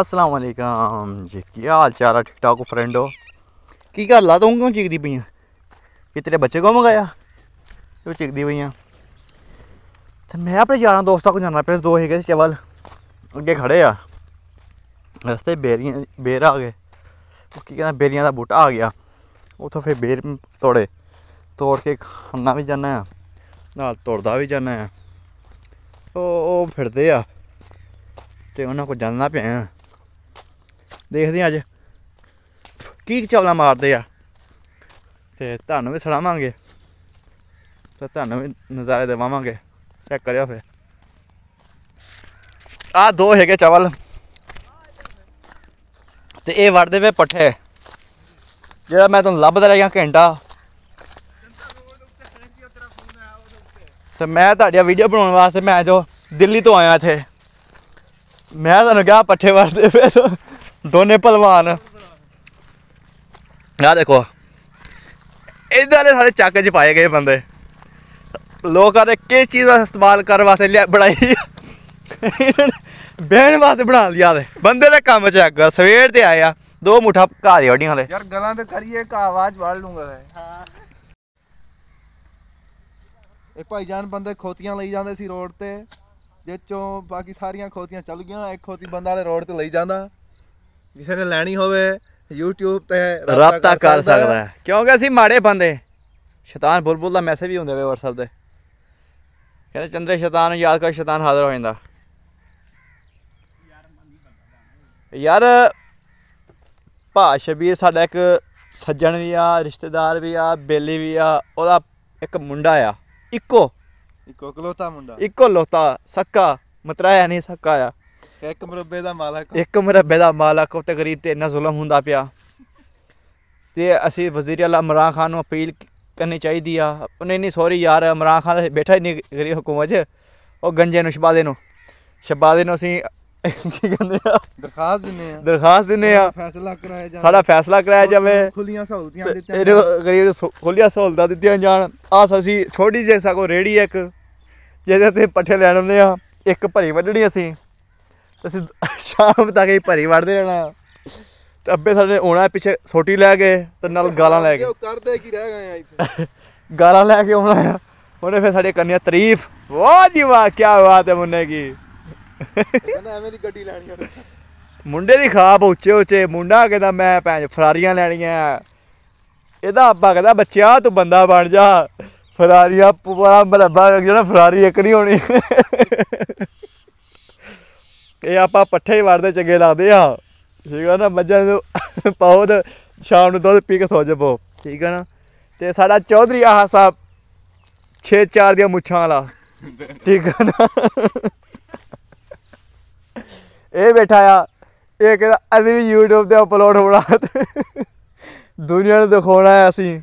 ਅਸਲਾਮ ਵਾਲੇਕਮ ਜੀ ਕੀ ਹਾਲ ਚਾਲ ਆ ਠੀਕ ਠਾਕ ਫਰੈਂਡੋ ਕੀ ਗੱਲ ਆ ਤੂੰ ਕਿਉਂ ਚੀਕਦੀ ਆ ਕਿ ਤੇਰੇ ਬੱਚੇ ਕੋ ਮੰਗਾਇਆ ਉਹ ਚੀਕਦੀ ਆ ਤੇ ਮੈਂ ਆਪਣੇ ਯਾਰਾਂ ਦੋਸਤਾਂ ਕੋ ਜਾਣਾ ਪਿਆ ਦੋ ਹੈਗੇ ਸੀ ਚਵਲ ਅੱਗੇ ਖੜੇ ਆ ਰਸਤੇ ਬੇਰੀਆਂ ਬੇਰ ਆ ਗਏ ਉਹ ਕੀ ਕਹਿੰਦਾ ਬੇਰੀਆਂ ਦਾ ਬੂਟਾ ਆ ਗਿਆ ਉਥੋਂ ਫੇਰ ਬੇਰ ਤੋੜੇ ਤੋੜ ਕੇ ਖਾਣਾ ਵੀ ਜਾਣਾ ਨਾਲ ਤੋੜਦਾ ਵੀ ਜਾਣਾ ਉਹ ਉਹ ਫਿਰਦੇ ਆ ਤੇ ਉਹਨਾਂ ਕੋ ਜਾਣਨਾ ਪਿਆ ਦੇਖਦੇ ਅੱਜ ਕੀ ਚੌਲਾ ਮਾਰਦੇ ਆ ਤੇ ਤੁਹਾਨੂੰ ਵੀ ਸੜਾਵਾਂਗੇ ਤੇ ਤੁਹਾਨੂੰ ਵੀ ਨਜ਼ਾਰੇ ਦਿਵਾਵਾਂਗੇ ਚੈੱਕ ਕਰਿਓ ਫੇ ਆ ਦੋ ਹੈਗੇ ਚਾਵਲ ਤੇ ਇਹ ਵੜਦੇ ਵੇ ਪੱਠੇ ਜਿਹੜਾ ਮੈਂ ਤੁਹਾਨੂੰ ਲੱਭਦਾ ਰਿਹਾ ਘੰਟਾ ਤੇ ਮੈਂ ਤੁਹਾਡੀ ਵੀਡੀਓ ਬਣਾਉਣ ਵਾਸਤੇ ਮੈਂ ਜੋ ਦਿੱਲੀ ਤੋਂ ਆਇਆ ਇੱਥੇ ਮੈਂ ਤੁਹਾਨੂੰ ਕਿਹਾ ਪੱਠੇ ਵਰਦੇ ਪਏ ਦੋਨੇ ਪਹਿਲਵਾਨ ਆ ਦੇਖੋ ਇਦਾਂ ਦੇ ਸਾਡੇ ਚੱਕ 'ਚ ਪਾਏ ਗਏ ਬੰਦੇ ਲੋਕਾਂ ਨੇ ਕਿਸ ਚੀਜ਼ ਦਾ ਇਸਤੇਮਾਲ ਕਰਨ ਵਾਸਤੇ ਲਿਆ ਬਣਾਈ ਬਹਿਣ ਵਾਸਤੇ ਬਣਾ ਲਿਆ ਦੇ ਬੰਦੇ ਦੇ ਕੰਮ 'ਚ ਅੱਗ ਸਵੇਰ ਤੇ ਆਇਆ ਦੋ ਮੁਠਾ ਘਾਹ ਦੇ ਵੜੀਆਂ ਦੇ ਯਾਰ ਗਲਾਂ ਤੇ ਕਰੀਏ ਕਾ ਆਵਾਜ਼ ਵੜ ਲੂੰਗਾ ਹਾਂ ਇਹ ਭਾਈ ਜਾਨ ਬੰਦੇ ਖੋਤੀਆਂ ਲਈ ਜਾਂਦੇ ਸੀ ਰੋਡ ਤੇ ਜਿਸ ਚੋਂ ਬਾਕੀ ਸਾਰੀਆਂ ਖੋਤੀਆਂ ਚੱਲ ਗਈਆਂ ਇੱਕ ਖੋਤੀ ਬੰਦਾ ਵਾਲੇ ਰੋਡ ਤੇ ਲਈ ਜਾਂਦਾ ਜਿਸ ਨੇ ਲੈਣੀ ਹੋਵੇ YouTube ਤੇ ਰਾਬਤਾ ਕਰ ਸਕਦਾ ਹੈ ਕਿਉਂਕਿ ਅਸੀਂ ਮਾੜੇ ਬੰਦੇ ਸ਼ੈਤਾਨ ਬੁਲਬੁਲ ਦਾ ਮੈਸੇਜ ਵੀ ਹੁੰਦੇ ਵੇ WhatsApp ਤੇ ਕਹਿੰਦੇ ਚੰਦਰੇ ਸ਼ੈਤਾਨ ਨੂੰ ਯਾਦ ਕਰ ਸ਼ੈਤਾਨ ਹਾਜ਼ਰ ਹੋ ਜਾਂਦਾ ਯਾਰ ਭਾ ਸ਼ਬੀਰ ਸਾਡਾ ਇੱਕ ਸੱਜਣ ਵੀ ਆ ਰਿਸ਼ਤੇਦਾਰ ਵੀ ਆ ਬੇਲੀ ਵੀ ਆ ਉਹਦਾ ਇੱਕ ਮੁੰਡਾ ਆ ਇੱਕੋ ਇੱਕੋ ਕਲੋਤਾ ਮੁੰਡਾ ਇੱਕੋ ਲੋਤਾ ਸੱਕਾ ਮਤਰਾਇਆ ਨਹੀਂ ਸੱਕਾ ਆ ਇੱਕ ਮਰਬੇ ਦਾ ਮਾਲਕ ਇੱਕ ਮਰਬੇ ਦਾ ਮਾਲਕ ਉਹ ਤਕਰੀਬ ਤੇ ਇੰਨਾ ਜ਼ੁਲਮ ਹੁੰਦਾ ਪਿਆ ਤੇ ਅਸੀਂ ਵਜ਼ੀਰ ਅਲਾ ਇਮਰਾਨ ਖਾਨ ਨੂੰ ਅਪੀਲ ਕਰਨੀ ਚਾਹੀਦੀ ਆ ਆਪਣੇ ਨਹੀਂ ਸੌਰੀ ਯਾਰ ਇਮਰਾਨ ਖਾਨ ਬੈਠਾ ਹੀ ਨਹੀਂ ਗਰੀ ਹਕੂਮਤ 'ਚ ਉਹ ਗੰਜੇ ਨੂੰ ਸ਼ਬਾਦੇ ਨੂੰ ਸ਼ਬਾਦੇ ਨੂੰ ਅਸੀਂ ਕੀ ਕਹਿੰਦੇ ਆ ਦਰਖਾਸਤ ਦਿੰਨੇ ਆ ਦਰਖਾਸਤ ਦਿੰਨੇ ਆ ਫੈਸਲਾ ਕਰਾਇਆ ਜਾਵੇ ਸਾਡਾ ਫੈਸਲਾ ਕਰਾਇਆ ਜਾਵੇ ਖੁੱਲੀਆਂ ਸਹੂਲਤਾਂ ਦਿੱਤੀਆਂ ਇਹਨੂੰ ਗਰੀਬ ਖੁੱਲੀਆਂ ਸਹੂਲਤਾਂ ਦਿੱਤੀਆਂ ਜਾਣ ਆਸ ਅਸੀਂ ਛੋਟੀ ਜਿਹੀ ਸਾਕੋ ਰੇੜੀ ਇੱਕ ਜਿਹਦੇ ਤੇ ਪੱਠੇ ਲੈਣ ਆਉਂਦੇ ਆ ਇੱਕ ਭਰੀ ਵੱਢਣੀ ਅਸੀਂ ਅਸੀਂ ਸ਼ਾਮ ਤੱਕ ਹੀ ਭਰੀ ਵੱਢਦੇ ਰਹਿਣਾ ਤੇ ਅੱਬੇ ਸਾਡੇ ਆਉਣਾ ਪਿੱਛੇ ਛੋਟੀ ਲੈ ਗਏ ਤੇ ਨਾਲ ਗਾਲਾਂ ਲੈ ਗਏ ਕਰਦੇ ਕੀ ਰਹਿ ਗਏ ਆ ਇੱਥੇ ਗਾਲਾਂ ਲੈ ਕੇ ਆਉਣਾ ਆ ਉਹਨੇ ਫਿਰ ਸਾਡੇ ਕੰਨਿਆ ਤਾਰੀਫ ਵਾਹ ਜੀ ਵਾਹ ਕੀ ਬਾਤ ਹੈ ਮੁੰਨੇ ਕੀ ਕਹਿੰਦਾ ਐਵੇਂ ਦੀ ਗੱਡੀ ਲੈਣੀ ਆ ਮੁੰਡੇ ਦੀ ਖਾਬ ਉੱਚੇ ਉੱਚੇ ਮੁੰਡਾ ਕਹਿੰਦਾ ਮੈਂ ਪੈਂਜ ਫਰਾਰੀਆਂ ਲੈਣੀਆਂ ਇਹਦਾ ਅੱਬਾ ਕਹਿੰਦਾ ਬੱਚਿਆ ਤੂੰ ਬੰਦਾ ਬਣ ਜਾ ਫਰਾਰੀਆ ਪੂਰਾ ਮਰਬਾ ਜਿਹੜਾ ਫਰਾਰੀ ਇੱਕ ਨਹੀਂ ਹੋਣੀ ਇਹ ਆਪਾਂ ਪੱਠੇ ਹੀ ਵੜਦੇ ਚੰਗੇ ਲੱਗਦੇ ਆ ਠੀਕ ਆ ਨਾ ਮੱਝਾਂ ਨੂੰ ਪਾਓ ਤੇ ਸ਼ਾਮ ਨੂੰ ਦੁੱਧ ਪੀ ਕੇ ਸੌ ਜਾਵੋ ਠੀਕ ਆ ਨਾ ਤੇ ਸਾਡਾ ਚੌਧਰੀ ਆਹ ਸਾਹਿਬ 6-4 ਦੀਆਂ ਮੁੱਛਾਂ ਵਾਲਾ ਠੀਕ ਆ ਨਾ ਇਹ ਬੈਠਾ ਆ ਇਹ ਕਹਿੰਦਾ ਅਸੀਂ ਵੀ YouTube ਤੇ ਅਪਲੋਡ ਹੋਣਾ ਦੁਨੀਆ ਨੂੰ ਦਿਖਾਉਣਾ ਹੈ ਅਸੀਂ